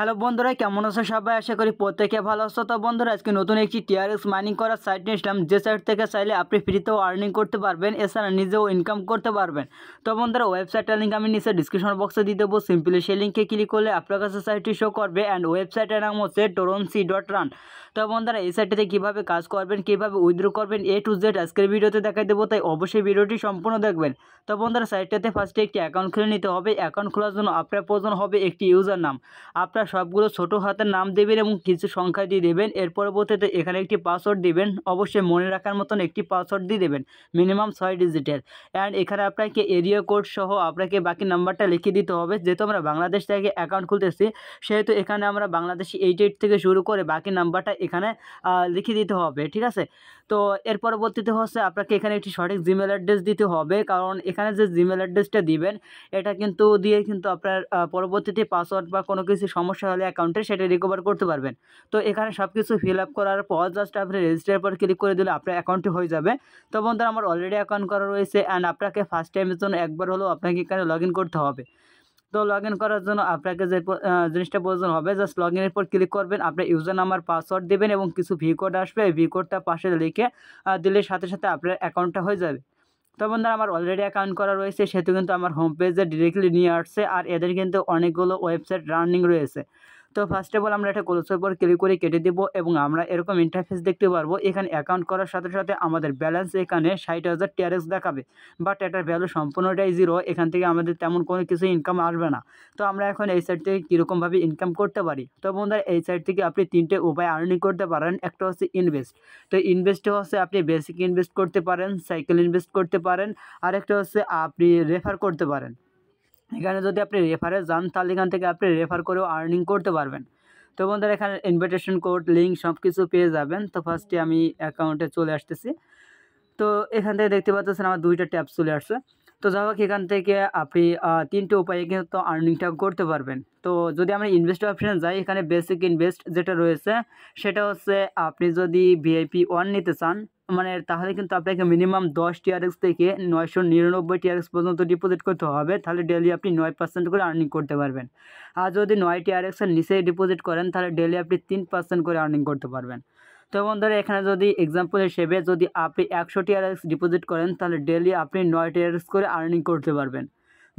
hello বন্ধুরা কেমন আছো সবাই আশা করি প্রত্যেকে ভালো আছো তো বন্ধুরা আজকে নতুন একটি টিআরএস মাইনিং করার সাইট নিয়েছিলাম যে সাইট থেকে চাইলে আপনি ফ্রিতেও আর্নিং করতে পারবেন এছাড়া নিজেও ইনকাম করতে পারবেন তো বন্ধুরা ওয়েবসাইটের লিঙ্ক আমি নিচে ডিসক্রিপশন বক্সে দিয়ে দেবো সিম্পলি সেই লিঙ্কে ক্লিক করলে আপনার কাছে সাইটটি শো করবে অ্যান্ড ওয়েবসাইটের নাম হচ্ছে টোরনসি ডট রান তো বন্ধুরা এই সাইটটিতে কীভাবে কাজ করবেন কীভাবে উইথড্র করবেন এ টু জেড আজকের ভিডিওতে দেখাই দেবো তাই অবশ্যই ভিডিওটি সম্পূর্ণ দেখবেন তো বন্ধুরা সাইটটাতে ফার্স্টে একটি অ্যাকাউন্ট খুলে নিতে হবে অ্যাকাউন্ট খোলার জন্য আপনার প্রয়োজন হবে একটি ইউজার নাম আপনার সবগুলো ছোট হাতের নাম দেবেন এবং কিছু সংখ্যা দিয়ে দেবেন এর পরবর্তীতে এখানে একটি পাসওয়ার্ড দিবেন অবশ্যই মনে রাখার মতন একটি পাসওয়ার্ড দিয়ে দেবেন মিনিমাম ছয় ডিজিটের অ্যান্ড এখানে আপনাকে এরিয়া কোড সহ আপনাকে বাকি নাম্বারটা লিখে দিতে হবে যেহেতু আমরা বাংলাদেশ থেকে অ্যাকাউন্ট খুলতেছি সেহেতু এখানে আমরা বাংলাদেশি এইট এইট থেকে শুরু করে বাকি নাম্বারটা এখানে লিখে দিতে হবে ঠিক আছে তো এর পরবর্তীতে হচ্ছে আপনাকে এখানে একটি সঠিক জিমেল অ্যাড্রেস দিতে হবে কারণ এখানে যে জিমেল অ্যাড্রেসটা দিবেন এটা কিন্তু দিয়ে কিন্তু আপনার পরবর্তীতে পাসওয়ার্ড বা কোনো কিছু সম সমস্যা হলে অ্যাকাউন্টে সেটা রিকভার করতে পারবেন তো এখানে সব কিছু ফিল আপ করার পর জাস্ট আপনি রেজিস্টারের পর ক্লিক করে দিলে আপনার অ্যাকাউন্টটি হয়ে যাবে তো বন্ধুরা আমার অলরেডি অ্যাকাউন্ট করা রয়েছে অ্যান্ড আপনাকে ফার্স্ট টাইমের জন্য একবার হলেও আপনাকে এখানে লগ করতে হবে তো লগ ইন করার জন্য আপনাকে যে জিনিসটা প্রয়োজন হবে জাস্ট লগ ইনের পর ক্লিক করবেন আপনার ইউজার নাম্বার পাসওয়ার্ড দেবেন এবং কিছু ভি কোড আসবে ভি কোডটা পাশে লিখে দিলে সাথে সাথে আপনার অ্যাকাউন্টটা হয়ে যাবে তো বন্ধুরা আমার অলরেডি অ্যাকাউন্ট করা রয়েছে সেহেতু কিন্তু আমার হোম পেজে ডিরেক্টলি নিয়ে আসছে আর এদের কিন্তু অনেকগুলো ওয়েবসাইট রানিং রয়েছে তো ফার্স্ট অফ অল আমরা এটা ক্লোজের পর ক্লিক করে কেটে দেবো এবং আমরা এরকম ইন্টারফেস দেখতে পারবো এখানে অ্যাকাউন্ট করার সাথে সাথে আমাদের ব্যালেন্স এখানে ষাট হাজার টিআরএস দেখাবে বাট এটার ভ্যালু সম্পূর্ণটাই জিরো এখান থেকে আমাদের তেমন কোনো কিছু ইনকাম আসবে না তো আমরা এখন এই সাইড থেকে কীরকমভাবে ইনকাম করতে পারি তো বন্ধুরা এই সাইড থেকে আপনি তিনটে উপায় আর্নিং করতে পারেন একটা হচ্ছে ইনভেস্ট তো ইনভেস্টে হচ্ছে আপনি বেসিক ইনভেস্ট করতে পারেন সাইকেল ইনভেস্ট করতে পারেন আরেকটা হচ্ছে আপনি রেফার করতে পারেন এখানে যদি আপনি রেফারে যান তাহলে এখান থেকে আপনি রেফার করেও আর্নিং করতে পারবেন তো বন্ধুরা এখানে ইনভিটেশন কোড লিঙ্ক সব কিছু পেয়ে যাবেন তো ফার্স্টে আমি অ্যাকাউন্টে চলে আসতেছি তো এখান থেকে দেখতে পাচ্ছেন আমার দুইটা ট্যাব চলে আসছে তো যাই হোক এখান থেকে আপনি তিনটে উপায়ে কিন্তু আর্নিংটা করতে পারবেন তো যদি আমরা ইনভেস্ট অপশানে যাই এখানে বেসিক ইনভেস্ট যেটা রয়েছে সেটা হচ্ছে আপনি যদি ভিআইপি ওয়ান নিতে চান মানে তাহলে কিন্তু আপনাকে মিনিমাম দশ টিআরএক্স থেকে নয়শো নিরানব্বই টিআরএক্স পর্যন্ত ডিপোজিট করতে হবে তাহলে ডেলি আপনি নয় পার্সেন্ট করে আর্নিং করতে পারবেন আর যদি নয় টিআরএক্সের নিচে ডিপোজিট করেন তাহলে ডেলি আপনি তিন পার্সেন্ট করে আর্নিং করতে পারবেন তো বন্ধুরা এখানে যদি এক্সাম্পল হিসেবে যদি আপনি একশো টিআরএক্স ডিপোজিট করেন তাহলে ডেলি আপনি নয় টিআরএক্স করে আর্নিং করতে পারবেন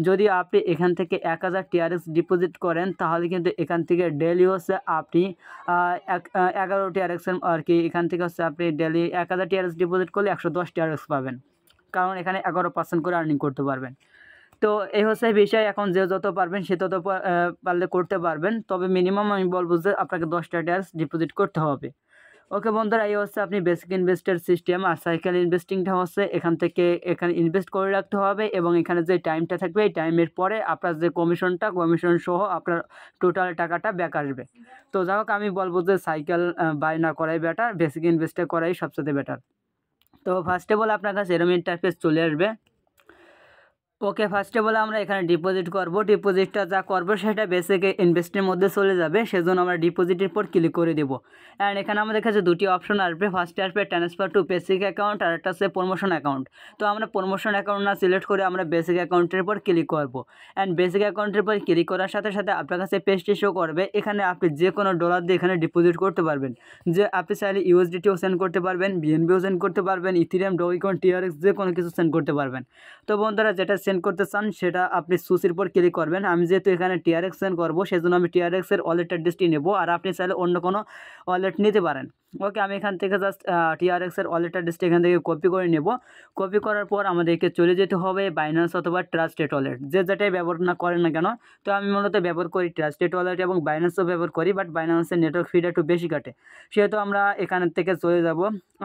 যদি আপনি এখান থেকে এক হাজার টিআরএস ডিপোজিট করেন তাহলে কিন্তু এখান থেকে ডেলি হচ্ছে আপনি এগারো টিআরএক্সের আর কি এখান থেকে হচ্ছে আপনি ডেলি এক হাজার টিআরএস ডিপোজিট করলে একশো দশ টিআরএক্স পাবেন কারণ এখানে এগারো পার্সেন্ট করে আর্নিং করতে পারবেন তো এই হচ্ছে বিষয় এখন যে যত পারবেন সে তত পারলে করতে পারবেন তবে মিনিমাম আমি বলবো যে আপনাকে দশটা টিআরএস ডিপোজিট করতে হবে ওকে বন্ধুরা এই হচ্ছে আপনি বেসিক ইনভেস্টের সিস্টেম আর সাইকেল ইনভেস্টিংটা হচ্ছে এখান থেকে এখানে ইনভেস্ট করে রাখতে হবে এবং এখানে যে টাইমটা থাকবে এই টাইমের পরে আপনার যে কমিশনটা কমিশন সহ আপনার টোটাল টাকাটা ব্যাক আসবে তো যাই হোক আমি বলবো যে সাইকেল বাই না করাই বেটার বেসিক ইনভেস্টে করাই সবচেয়ে বেটার তো ফার্স্টে বলে আপনার কাছে এরম ইন্টারফেস চলে আসবে ওকে ফার্স্ট অফ অল আমরা এখানে ডিপোজিট করব ডিপোজিটটা যা করবো সেটা বেসিকে ইনভেস্টের মধ্যে চলে যাবে সেজন্য আমরা ডিপোজিটের পর ক্লিক করে দেবো অ্যান্ড এখানে আমাদের কাছে দুটি অপশন আসবে ফার্স্টে আসবে ট্রান্সফার টু বেসিক অ্যাকাউন্ট আর একটা আছে প্রমোশন অ্যাকাউন্ট তো আমরা প্রমোশন অ্যাকাউন্ট না সিলেক্ট করে আমরা বেসিক অ্যাকাউন্টের পর ক্লিক করব অ্যান্ড বেসিক অ্যাকাউন্টের পর ক্লিক করার সাথে সাথে আপনার কাছে পেজটি শো করবে এখানে আপনি যে কোনো ডলার দিয়ে এখানে ডিপোজিট করতে পারবেন যে আপনি চাইলে ইউএসডিটিও সেন্ড করতে পারবেন বিএনবিও সেন্ড করতে পারবেন ইথিরিয়াম ডোইকন টিআরএক্স যে কোনো কিছু সেন্ড করতে পারবেন তো বন্ধুরা যেটা সেন্ড করতে চান সেটা আপনি সুইচের উপর ক্লিক করবেন আমি যেহেতু এখানে টিআরএক্স সেন্ড করবো সেজন্য আমি টিআরএক্সের ওয়ালেট অ্যাড্রেসটি নেব আর আপনি চাইলে অন্য কোনো ওয়ালেট নিতে পারেন ওকে আমি এখান থেকে জাস্ট টিআরএক্সের ওয়ালেটটা ডিস্ট এখান থেকে কপি করে নেব কপি করার পর আমাদেরকে চলে যেতে হবে বাইন্যান্স অথবা ট্রাস্টেড ওয়ালেট যে যেটাই ব্যবহার না করেন না কেন তো আমি মূলত ব্যবহার করি ট্রাস্টেড ওয়ালেট এবং বাইন্যান্সও ব্যবহার করি বাট বাইন্যান্সের নেটওয়ার্ক ফিডা একটু বেশি কাটে সেহেতু আমরা এখান থেকে চলে যাব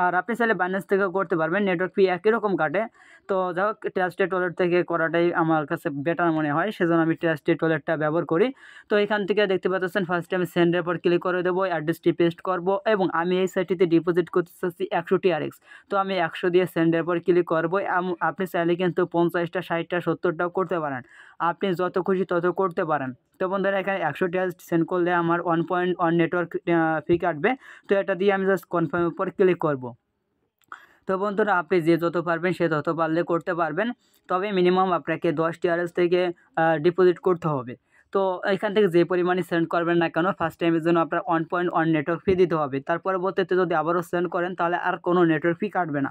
আর আপনি চাইলে বাইন্যান্স থেকেও করতে পারবেন নেটওয়ার্ক ফি একই রকম কাটে তো যাই হোক ট্রাস্টেড ওয়ালেট থেকে করাটাই আমার কাছে বেটার মনে হয় সেজন্য আমি ট্রাস্টেড ওয়ালেটটা ব্যবহার করি তো এখান থেকে দেখতে পাচ্ছেন ফার্স্ট টাইম সেন্ডের পর ক্লিক করে দেবো অ্যাড্রেসটি পেস্ট করবো এবং আমি আমি এই সাইটটিতে ডিপোজিট করতে চাচ্ছি একশোটি আরএক্স তো আমি একশো দিয়ে সেন্ডের পর ক্লিক করবো আপনি চাইলে কিন্তু পঞ্চাশটা ষাটটা সত্তরটাও করতে পারেন আপনি যত খুশি তত করতে পারেন তো বন্ধুরা এখানে একশো টাকা সেন্ড করলে আমার one point one network fee কাটবে তো এটা দিয়ে আমি জাস্ট কনফার্মের উপর ক্লিক করবো তো বন্ধুরা আপনি যে যত পারবেন সে তত পারলে করতে পারবেন তবে মিনিমাম আপনাকে দশটি আরএস থেকে ডিপোজিট করতে হবে তো এখান থেকে যে পরিমাণে সেন্ড করবেন না কেন ফার্স্ট টাইমের জন্য আপনার one point one network fee দিতে হবে তার পরবর্তীতে যদি আবারও সেন্ড করেন তাহলে আর কোনো নেটওয়ার্ক ফি কাটবে না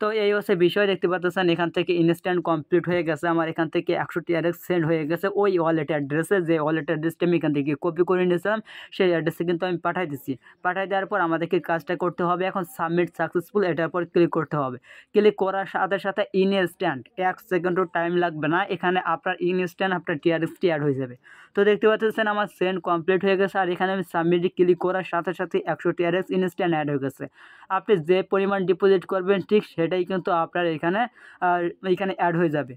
তো এই হচ্ছে বিষয় দেখতে পাচ্ছেন এখান থেকে ইনস্ট্যান্ট কমপ্লিট হয়ে গেছে আমার এখান থেকে একশো টিআরএক্স সেন্ড হয়ে গেছে ওই ওয়ালেট অ্যাড্রেসে যে ওয়ালেট অ্যাড্রেসটা আমি এখান থেকে কপি করে নিয়েছিলাম সেই অ্যাড্রেসে কিন্তু আমি পাঠাই দিচ্ছি পাঠাই দেওয়ার পর আমাদেরকে কাজটা করতে হবে এখন সাবমিট সাকসেসফুল এটার পর ক্লিক করতে হবে ক্লিক করার সাথে সাথে ইনস্ট্যান্ট এক সেকেন্ডও টাইম লাগবে না এখানে আপনার ইনস্ট্যান্ট আপনার টিআরএক্সটি অ্যাড হয়ে যাবে তো দেখতে পাচ্ছেন আমার সেন্ড কমপ্লিট হয়ে গেছে আর এখানে আমি সাবমিটে ক্লিক করার সাথে সাথে একশো টিআরএক্স ইনস্ট্যান্ট অ্যাড হয়ে গেছে আপনি যে পরিমাণ ডিপোজিট করবেন ঠিক সেটাই কিন্তু আপনার এখানে এখানে অ্যাড হয়ে যাবে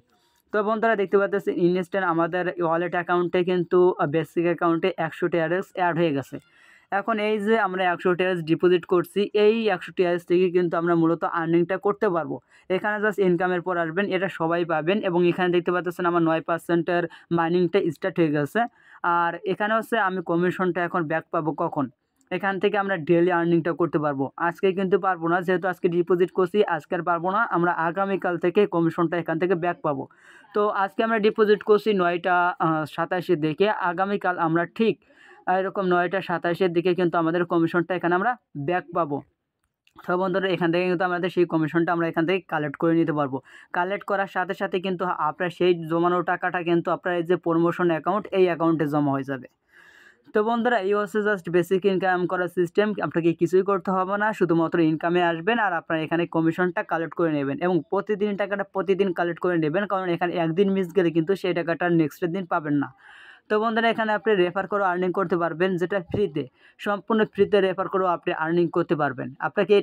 তো বন্ধুরা দেখতে পাচ্ছেন ইনস্ট্যান্ট আমাদের ওয়ালেট অ্যাকাউন্টে কিন্তু বেসিক অ্যাকাউন্টে একশো টিআরএক্স অ্যাড হয়ে গেছে এখন এই যে আমরা একশো টিআরএস ডিপোজিট করছি এই একশো টিআরএস থেকে কিন্তু আমরা মূলত আর্নিংটা করতে পারবো এখানে জাস্ট ইনকামের পর আসবেন এটা সবাই পাবেন এবং এখানে দেখতে পাচ্ছেন আমার নয় পার্সেন্টের মাইনিংটা স্টার্ট হয়ে গেছে আর এখানে হচ্ছে আমি কমিশনটা এখন ব্যাক পাবো কখন এখান থেকে আমরা ডেলি আর্নিংটা করতে পারবো আজকে কিন্তু পারবো না যেহেতু আজকে ডিপোজিট করছি আজকে আর পারবো না আমরা আগামীকাল থেকে কমিশনটা এখান থেকে ব্যাক পাবো তো আজকে আমরা ডিপোজিট করছি নয়টা সাতাশে দেখে আগামীকাল আমরা ঠিক এরকম নয়টা সাতাশের দিকে কিন্তু আমাদের কমিশনটা এখানে আমরা ব্যাক পাবো তো বন্ধুরা এখান থেকে কিন্তু আমাদের সেই কমিশনটা আমরা এখান থেকে কালেক্ট করে নিতে পারবো কালেক্ট করার সাথে সাথে কিন্তু আপনার সেই জমানো টাকাটা কিন্তু আপনার এই যে প্রমোশন অ্যাকাউন্ট এই অ্যাকাউন্টে জমা হয়ে যাবে তো বন্ধুরা এই হচ্ছে জাস্ট বেসিক ইনকাম করার সিস্টেম আপনাকে কিছুই করতে হবে না শুধুমাত্র ইনকামে আসবেন আর আপনার এখানে কমিশনটা কালেক্ট করে নেবেন এবং প্রতিদিন টাকাটা প্রতিদিন কালেক্ট করে নেবেন কারণ এখানে একদিন মিস গেলে কিন্তু সেই টাকাটা নেক্সট দিন পাবেন না তো বন্ধুরা এখানে আপনি রেফার করে আর্নিং করতে পারবেন যেটা ফ্রিতে সম্পূর্ণ ফ্রিতে রেফার করেও আপনি আর্নিং করতে পারবেন আপনাকে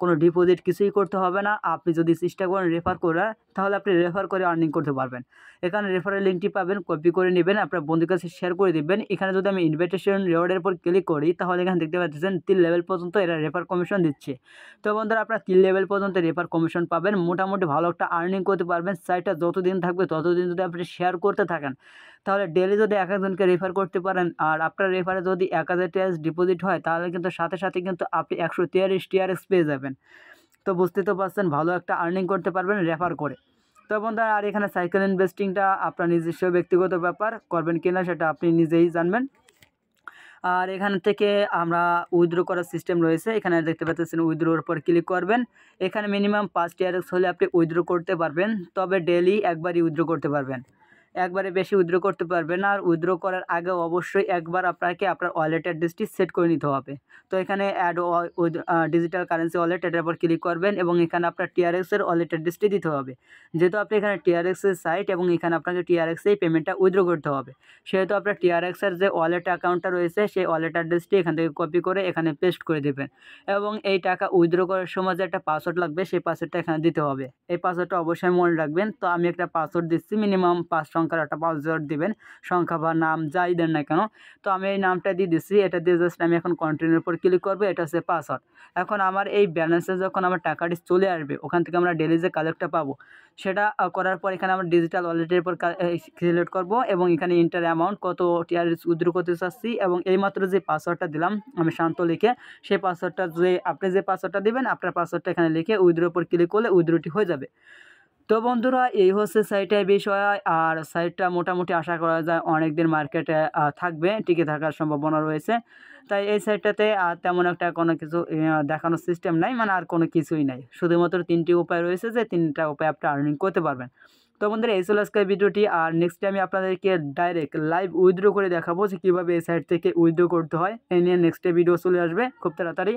কোনো ডিপোজিট কিছুই করতে হবে না আপনি যদি চেষ্টা করেন রেফার করার তাহলে আপনি রেফার করে আর্নিং করতে পারবেন এখানে রেফারের লিঙ্কটি পাবেন কপি করে নেবেন আপনার বন্ধুর কাছে শেয়ার করে দেবেন এখানে যদি আমি ইনভাইটেশন রেওয়ার্ডের উপর ক্লিক করি তাহলে এখানে দেখতে পাচ্ছেন তিন লেভেল পর্যন্ত এরা রেফার কমিশন দিচ্ছে তো বন্ধুরা আপনারা তিন লেভেল পর্যন্ত রেফার কমিশন পাবেন মোটামুটি ভালো একটা আর্নিং করতে পারবেন সাইটটা যতদিন থাকবে ততদিন যদি আপনি শেয়ার করতে থাকেন তাহলে ডেলি যদি এক একজনকে রেফার করতে পারেন আর আপনার রেফারে যদি এক হাজার টিআরএস ডিপোজিট হয় তাহলে কিন্তু সাথে সাথে কিন্তু আপনি একশো তিয়াল্লিশ টিআরএস পেয়ে যাবেন তো বুঝতে তো পারছেন ভালো একটা আর্নিং করতে পারবেন রেফার করে তো বন্ধুরা আর এখানে সাইকেল ইনভেস্টিংটা আপনার নিজস্ব ব্যক্তিগত ব্যাপার করবেন কি না সেটা আপনি নিজেই জানবেন আর এখান থেকে আমরা উইথড্রো করার সিস্টেম রয়েছে এখানে দেখতে পাচ্ছেন উইথড্রোর উপর ক্লিক করবেন এখানে মিনিমাম পাঁচ টিআরএক্স হলে আপনি উইথড্রো করতে পারবেন তবে ডেলি একবারই উইথড্রো করতে পারবেন একবারে বেশি উইথড্র করতে পারবেন আর উইথড্র করার আগে অবশ্যই একবার আপনাকে আপনার ওয়ালেট অ্যাড্রেসটি সেট করে নিতে হবে তো এখানে অ্যাড ডিজিটাল কারেন্সি ওয়ালেট এটার উপর ক্লিক করবেন এবং এখানে আপনার টিআরএক্সের ওয়ালেট অ্যাড্রেসটি দিতে হবে যেহেতু আপনি এখানে টিআরএক্সের সাইট এবং এখানে আপনাকে টিআরএক্সে এই পেমেন্টটা উইথড্র করতে হবে সেহেতু আপনার টিআরএক্সের যে ওয়ালেট অ্যাকাউন্টটা রয়েছে সেই ওয়ালেট অ্যাড্রেসটি এখান থেকে কপি করে এখানে পেস্ট করে দেবেন এবং এই টাকা উইথড্র করার সময় যে একটা পাসওয়ার্ড লাগবে সেই পাসওয়ার্ডটা এখানে দিতে হবে এই পাসওয়ার্ডটা অবশ্যই মনে রাখবেন তো আমি একটা পাসওয়ার্ড দিচ্ছি মিনিমাম পাঁচ সংখ্যার একটা পাসওয়ার্ড দেবেন দিবেন সংখ্যা বা নাম যাই দেন না কেন তো আমি এই নামটা দিয়ে দিচ্ছি এটা দিয়ে জাস্ট আমি এখন কন্টিনিউর উপর ক্লিক করবো এটা হচ্ছে পাসওয়ার্ড এখন আমার এই ব্যালেন্সে যখন আমার টাকাটি চলে আসবে ওখান থেকে আমরা ডেলি যে কালেক্টটা পাবো সেটা করার পর এখানে আমরা ডিজিটাল ওয়ালেটের উপর সিলেক্ট করবো এবং এখানে ইন্টার অ্যামাউন্ট কত টিআর উদ্রো করতে চাচ্ছি এবং এইমাত্র যে পাসওয়ার্ডটা দিলাম আমি শান্ত লিখে সেই পাসওয়ার্ডটা যে আপনি যে পাসওয়ার্ডটা দেবেন আপনার পাসওয়ার্ডটা এখানে লিখে উইদ্রোর উপর ক্লিক করলে উইদ্রোটি হয়ে যাবে তো বন্ধুরা এই হচ্ছে সাইটের বিষয় আর সাইটটা মোটামুটি আশা করা যায় অনেক দিন মার্কেটে থাকবে টিকে থাকার সম্ভাবনা রয়েছে তাই এই সাইটটাতে আর তেমন একটা কোনো কিছু দেখানোর সিস্টেম নাই মানে আর কোনো কিছুই নাই শুধুমাত্র তিনটি উপায় রয়েছে যে তিনটা উপায় আপনি আর্নিং করতে পারবেন তো বন্ধুরা এই ছিল আজকের ভিডিওটি আর নেক্সট আমি আপনাদেরকে ডাইরেক্ট লাইভ উইথড্র করে দেখাবো যে কীভাবে এই সাইট থেকে উইথড্র করতে হয় এই নিয়ে নেক্সটে ভিডিও চলে আসবে খুব তাড়াতাড়ি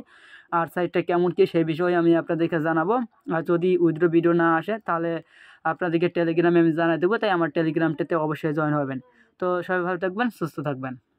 আর সাইটটা কেমন কী সেই বিষয়ে আমি আপনাদেরকে জানাবো আর যদি উইথড্র ভিডিও না আসে তাহলে আপনাদেরকে টেলিগ্রামে আমি জানাই দেবো তাই আমার টেলিগ্রামটাতে অবশ্যই জয়েন হবেন তো সবাই ভালো থাকবেন সুস্থ থাকবেন